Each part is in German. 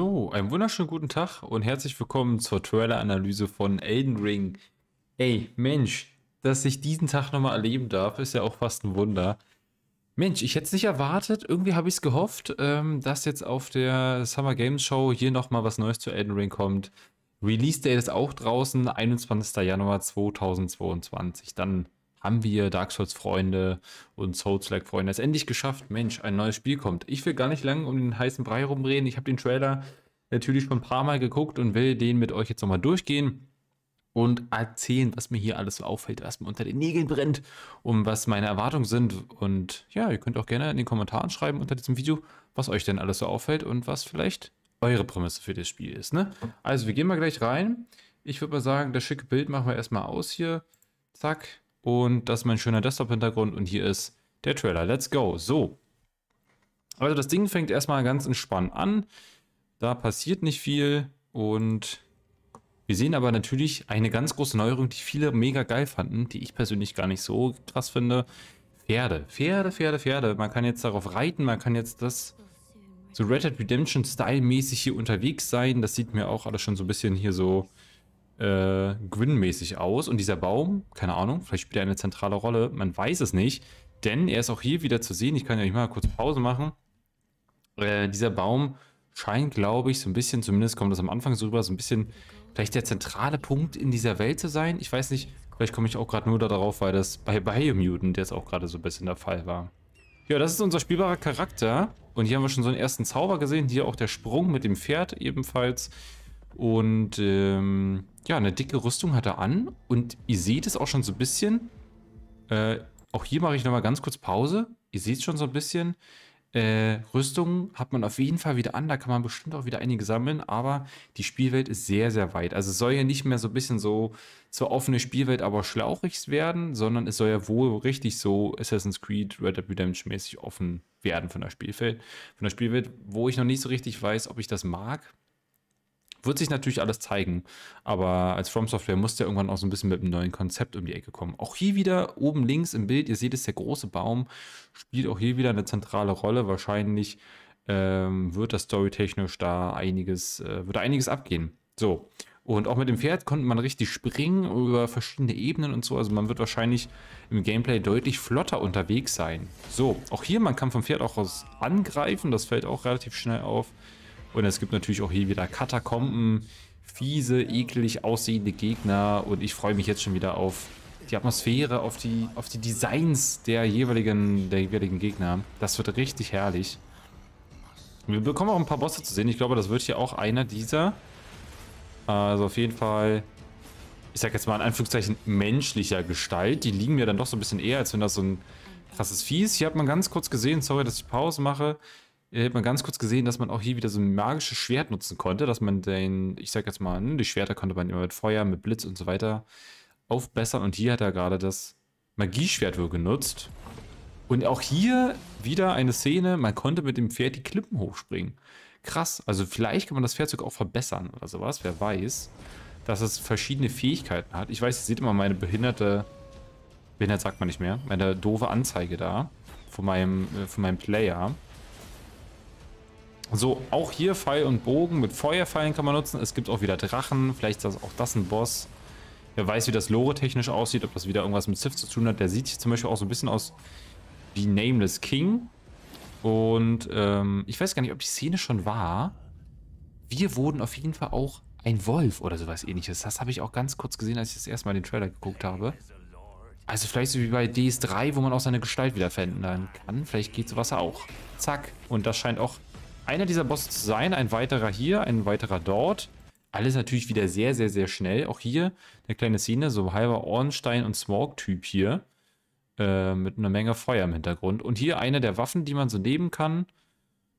So, einen wunderschönen guten Tag und herzlich willkommen zur Trailer-Analyse von Elden Ring. Ey, Mensch, dass ich diesen Tag nochmal erleben darf, ist ja auch fast ein Wunder. Mensch, ich hätte es nicht erwartet, irgendwie habe ich es gehofft, ähm, dass jetzt auf der Summer Games Show hier nochmal was Neues zu Elden Ring kommt. Release Date ist auch draußen, 21. Januar 2022. Dann haben wir Dark Souls-Freunde und Souls-like-Freunde es endlich geschafft. Mensch, ein neues Spiel kommt. Ich will gar nicht lange um den heißen Brei rumreden. Ich habe den Trailer natürlich schon ein paar Mal geguckt und will den mit euch jetzt nochmal durchgehen und erzählen, was mir hier alles so auffällt, was mir unter den Nägeln brennt und was meine Erwartungen sind. Und ja, ihr könnt auch gerne in den Kommentaren schreiben unter diesem Video, was euch denn alles so auffällt und was vielleicht eure Prämisse für das Spiel ist. Ne? Also, wir gehen mal gleich rein. Ich würde mal sagen, das schicke Bild machen wir erstmal aus hier. Zack. Und das ist mein schöner Desktop-Hintergrund und hier ist der Trailer. Let's go. So. Also das Ding fängt erstmal ganz entspannt an. Da passiert nicht viel und wir sehen aber natürlich eine ganz große Neuerung, die viele mega geil fanden, die ich persönlich gar nicht so krass finde. Pferde, Pferde, Pferde, Pferde. Man kann jetzt darauf reiten, man kann jetzt das so Red Dead Redemption Style mäßig hier unterwegs sein. Das sieht mir auch alles schon so ein bisschen hier so äh, Gwyn-mäßig aus. Und dieser Baum, keine Ahnung, vielleicht spielt er eine zentrale Rolle, man weiß es nicht. Denn er ist auch hier wieder zu sehen. Ich kann ja nicht mal kurz Pause machen. Äh, dieser Baum scheint, glaube ich, so ein bisschen, zumindest kommt das am Anfang so rüber, so ein bisschen vielleicht der zentrale Punkt in dieser Welt zu sein. Ich weiß nicht, vielleicht komme ich auch gerade nur darauf, weil das bei Biomutant jetzt auch gerade so ein bisschen der Fall war. Ja, das ist unser spielbarer Charakter. Und hier haben wir schon so einen ersten Zauber gesehen. Hier auch der Sprung mit dem Pferd ebenfalls. Und ähm, ja, eine dicke Rüstung hat er an. Und ihr seht es auch schon so ein bisschen. Äh, auch hier mache ich nochmal ganz kurz Pause. Ihr seht es schon so ein bisschen. Äh, Rüstung hat man auf jeden Fall wieder an. Da kann man bestimmt auch wieder einige sammeln. Aber die Spielwelt ist sehr, sehr weit. Also es soll ja nicht mehr so ein bisschen so zur offene Spielwelt, aber schlauchig werden, sondern es soll ja wohl richtig so Assassin's Creed Red Dead Redemption mäßig offen werden von der Spielwelt. Von der Spielwelt, wo ich noch nicht so richtig weiß, ob ich das mag. Wird sich natürlich alles zeigen, aber als From Software muss der irgendwann auch so ein bisschen mit einem neuen Konzept um die Ecke kommen. Auch hier wieder oben links im Bild, ihr seht es, der große Baum spielt auch hier wieder eine zentrale Rolle. Wahrscheinlich ähm, wird das storytechnisch da einiges, äh, wird einiges abgehen. So. Und auch mit dem Pferd konnte man richtig springen über verschiedene Ebenen und so. Also man wird wahrscheinlich im Gameplay deutlich flotter unterwegs sein. So, auch hier, man kann vom Pferd auch aus angreifen. Das fällt auch relativ schnell auf. Und es gibt natürlich auch hier wieder Katakomben, fiese, eklig aussehende Gegner. Und ich freue mich jetzt schon wieder auf die Atmosphäre, auf die, auf die Designs der jeweiligen, der jeweiligen Gegner. Das wird richtig herrlich. Wir bekommen auch ein paar Bosse zu sehen. Ich glaube, das wird hier auch einer dieser. Also auf jeden Fall, ich sag jetzt mal in Anführungszeichen, menschlicher Gestalt. Die liegen mir dann doch so ein bisschen eher, als wenn das so ein krasses Vieh ist. Hier hat man ganz kurz gesehen, sorry, dass ich Pause mache. Hier äh, hat man ganz kurz gesehen, dass man auch hier wieder so ein magisches Schwert nutzen konnte, dass man den, ich sag jetzt mal, ne, die Schwerter konnte man immer mit Feuer, mit Blitz und so weiter aufbessern. Und hier hat er gerade das Magieschwert wohl genutzt. Und auch hier wieder eine Szene, man konnte mit dem Pferd die Klippen hochspringen. Krass, also vielleicht kann man das Pferd sogar auch verbessern oder sowas, wer weiß, dass es verschiedene Fähigkeiten hat. Ich weiß, ihr seht immer meine behinderte, behindert sagt man nicht mehr, meine doofe Anzeige da von meinem, äh, von meinem Player. So, auch hier Pfeil und Bogen. Mit Feuerpfeilen kann man nutzen. Es gibt auch wieder Drachen. Vielleicht ist auch das ein Boss. Wer weiß, wie das Lore technisch aussieht. Ob das wieder irgendwas mit Sith zu tun hat. Der sieht zum Beispiel auch so ein bisschen aus wie Nameless King. Und ähm, ich weiß gar nicht, ob die Szene schon war. Wir wurden auf jeden Fall auch ein Wolf oder sowas ähnliches. Das habe ich auch ganz kurz gesehen, als ich das erste Mal den Trailer geguckt habe. Also vielleicht so wie bei DS3, wo man auch seine Gestalt wiederfinden kann. Vielleicht geht sowas auch. Zack. Und das scheint auch einer dieser Bosse zu sein, ein weiterer hier, ein weiterer dort. Alles natürlich wieder sehr, sehr, sehr schnell. Auch hier eine kleine Szene, so halber Ornstein- und smog typ hier. Äh, mit einer Menge Feuer im Hintergrund. Und hier eine der Waffen, die man so nehmen kann.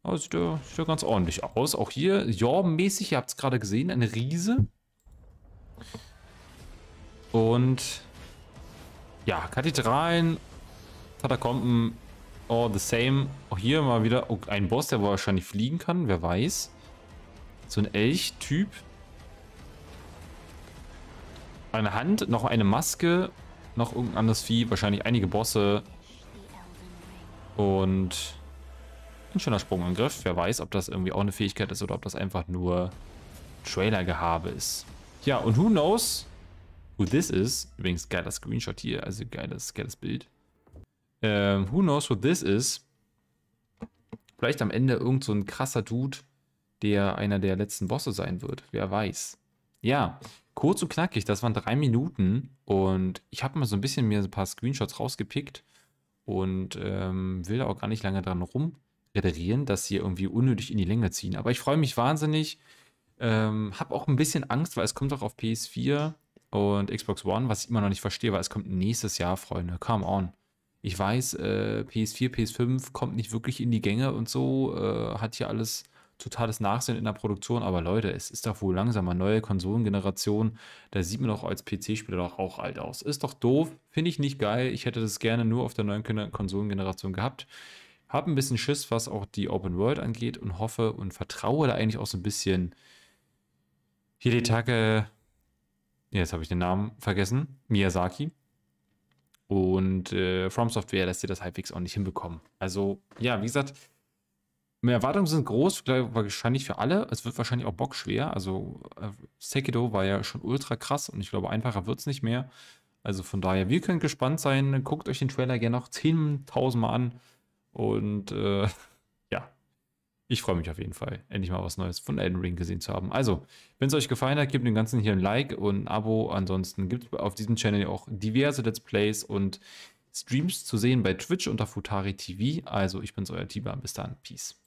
Oh, sieht, ja, sieht ja ganz ordentlich aus. Auch hier, Jorben-mäßig, ihr habt es gerade gesehen, eine Riese. Und ja, Kathedralen, Katakomben, all the same auch hier mal wieder oh, ein Boss, der wahrscheinlich fliegen kann. Wer weiß. So ein Elch-Typ. Eine Hand, noch eine Maske, noch irgendein anderes Vieh, wahrscheinlich einige Bosse. Und ein schöner Sprungangriff. Wer weiß, ob das irgendwie auch eine Fähigkeit ist oder ob das einfach nur Trailer-Gehabe ist. Ja, und who knows who this is. Übrigens geiler Screenshot hier, also geiles, geiles Bild. Ähm, who knows who this is. Vielleicht am Ende irgend so ein krasser Dude, der einer der letzten Bosse sein wird. Wer weiß. Ja, kurz und knackig, das waren drei Minuten und ich habe mal so ein bisschen mir ein paar Screenshots rausgepickt und ähm, will da auch gar nicht lange dran rumrederieren, dass sie irgendwie unnötig in die Länge ziehen. Aber ich freue mich wahnsinnig. Ähm, habe auch ein bisschen Angst, weil es kommt auch auf PS4 und Xbox One, was ich immer noch nicht verstehe, weil es kommt nächstes Jahr, Freunde. Come on ich weiß, äh, PS4, PS5 kommt nicht wirklich in die Gänge und so, äh, hat hier alles totales Nachsehen in der Produktion, aber Leute, es ist doch wohl langsam eine neue Konsolengeneration, da sieht man doch als PC-Spieler doch auch alt aus. Ist doch doof, finde ich nicht geil, ich hätte das gerne nur auf der neuen Konsolengeneration gehabt. Hab ein bisschen Schiss, was auch die Open World angeht und hoffe und vertraue da eigentlich auch so ein bisschen Hier die Hidetake, jetzt habe ich den Namen vergessen, Miyazaki, und äh, From Software dass dir das halbwegs auch nicht hinbekommen. Also, ja, wie gesagt, meine Erwartungen sind groß, wahrscheinlich für alle. Es wird wahrscheinlich auch Bock schwer. Also, äh, Sekido war ja schon ultra krass und ich glaube, einfacher wird es nicht mehr. Also, von daher, wir können gespannt sein. Guckt euch den Trailer gerne noch 10.000 Mal an. Und äh, Ich freue mich auf jeden Fall, endlich mal was Neues von Elden Ring gesehen zu haben. Also, wenn es euch gefallen hat, gebt dem Ganzen hier ein Like und ein Abo. Ansonsten gibt es auf diesem Channel auch diverse Let's Plays und Streams zu sehen bei Twitch unter Futari TV. Also, ich bin's, euer Tiba. Bis dann. Peace.